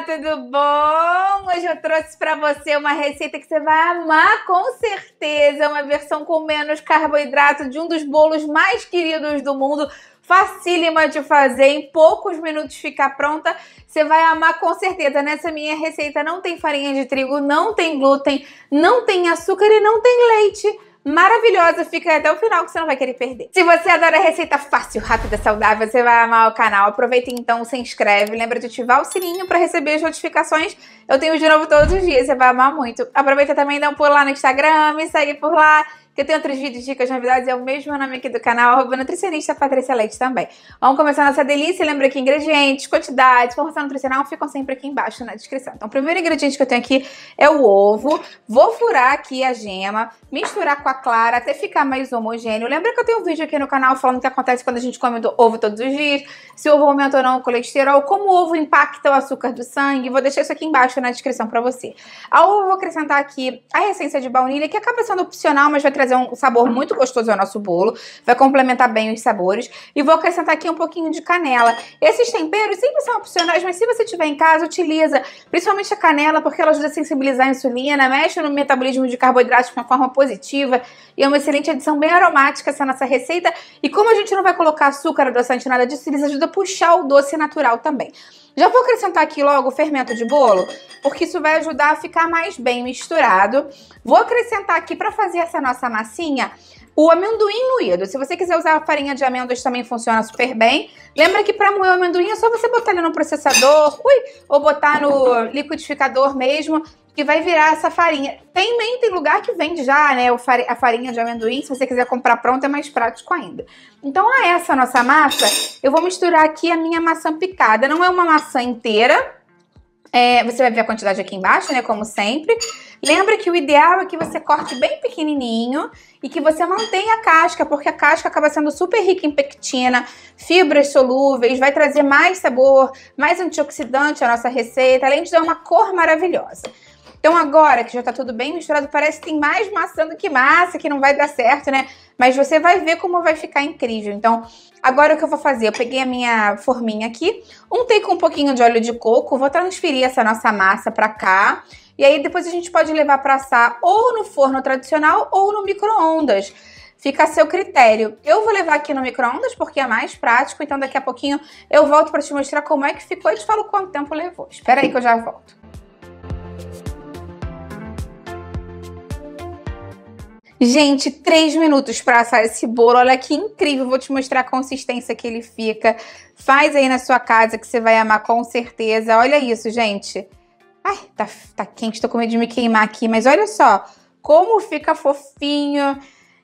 Olá, tudo bom? Hoje eu trouxe para você uma receita que você vai amar com certeza, é uma versão com menos carboidrato de um dos bolos mais queridos do mundo. Facílima de fazer, em poucos minutos fica pronta. Você vai amar com certeza. Nessa minha receita não tem farinha de trigo, não tem glúten, não tem açúcar e não tem leite maravilhosa. Fica até o final que você não vai querer perder. Se você adora receita fácil, rápida, saudável, você vai amar o canal. Aproveita então, se inscreve. Lembra de ativar o sininho para receber as notificações. Eu tenho de novo todos os dias, você vai amar muito. Aproveita também, dá um pulo lá no Instagram, me segue por lá que tem outros vídeos, dicas, novidades, é o mesmo nome aqui do canal, arroba nutricionista Patrícia Leite também. Vamos começar nossa delícia, lembra que ingredientes, quantidades, formação nutricional ficam sempre aqui embaixo na descrição. Então o primeiro ingrediente que eu tenho aqui é o ovo, vou furar aqui a gema, misturar com a clara até ficar mais homogêneo. Lembra que eu tenho um vídeo aqui no canal falando o que acontece quando a gente come ovo todos os dias, se o ovo aumenta ou não o colesterol, como o ovo impacta o açúcar do sangue, vou deixar isso aqui embaixo na descrição para você. Ao ovo eu vou acrescentar aqui a essência de baunilha, que acaba sendo opcional, mas vai trazer trazer um sabor muito gostoso ao nosso bolo, vai complementar bem os sabores. E vou acrescentar aqui um pouquinho de canela. Esses temperos sempre são opcionais, mas se você tiver em casa, utiliza principalmente a canela, porque ela ajuda a sensibilizar a insulina, mexe no metabolismo de carboidratos de uma forma positiva e é uma excelente adição bem aromática essa nossa receita. E como a gente não vai colocar açúcar, adoçante, nada disso, eles ajudam a puxar o doce natural também. Já vou acrescentar aqui logo o fermento de bolo, porque isso vai ajudar a ficar mais bem misturado. Vou acrescentar aqui para fazer essa nossa massinha o amendoim moído, se você quiser usar a farinha de amêndoas também funciona super bem. Lembra que para moer o amendoim é só você botar ele no processador, ui, ou botar no liquidificador mesmo, que vai virar essa farinha. Também tem lugar que vende já, né, a farinha de amendoim, se você quiser comprar pronto é mais prático ainda. Então, a essa nossa massa, eu vou misturar aqui a minha maçã picada. Não é uma maçã inteira, é, você vai ver a quantidade aqui embaixo, né? Como sempre. Lembra que o ideal é que você corte bem pequenininho e que você mantenha a casca, porque a casca acaba sendo super rica em pectina, fibras solúveis, vai trazer mais sabor, mais antioxidante à nossa receita, além de dar uma cor maravilhosa. Então agora que já tá tudo bem misturado, parece que tem mais maçã do que massa, que não vai dar certo, né? Mas você vai ver como vai ficar incrível. Então, agora o que eu vou fazer? Eu peguei a minha forminha aqui, untei com um pouquinho de óleo de coco, vou transferir essa nossa massa pra cá. E aí depois a gente pode levar pra assar ou no forno tradicional ou no micro-ondas fica a seu critério. Eu vou levar aqui no micro-ondas porque é mais prático, então daqui a pouquinho eu volto para te mostrar como é que ficou e te falo quanto tempo levou. Espera aí que eu já volto. Gente, três minutos para assar esse bolo. Olha que incrível. Vou te mostrar a consistência que ele fica. Faz aí na sua casa que você vai amar com certeza. Olha isso, gente. Ai, tá, tá quente, tô com medo de me queimar aqui. Mas olha só como fica fofinho.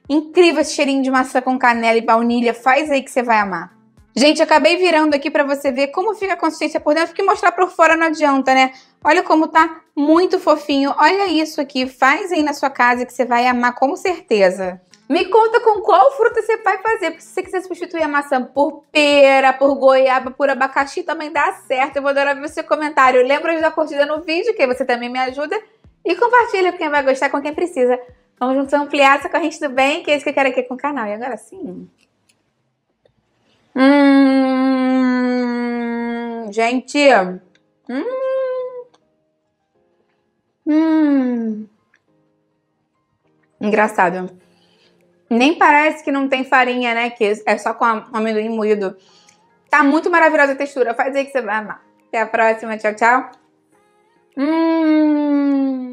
Incrível esse cheirinho de maçã com canela e baunilha. Faz aí que você vai amar. Gente, acabei virando aqui para você ver como fica a consistência por dentro, porque mostrar por fora não adianta, né? Olha como tá muito fofinho. Olha isso aqui, faz aí na sua casa que você vai amar com certeza. Me conta com qual fruta você vai fazer, porque se você quiser substituir a maçã por pera, por goiaba, por abacaxi, também dá certo. Eu vou adorar ver o seu comentário. Lembra de dar curtida no vídeo, que você também me ajuda. E compartilha com quem vai gostar, com quem precisa. Vamos juntos ampliar essa corrente do bem, que é isso que eu quero aqui com o canal. E agora sim... Hum, gente, hum, Hum. Engraçado. Nem parece que não tem farinha, né? Que é só com amendoim moído. Tá muito maravilhosa a textura. Faz aí que você vai amar. Até a próxima. Tchau, tchau. Hum.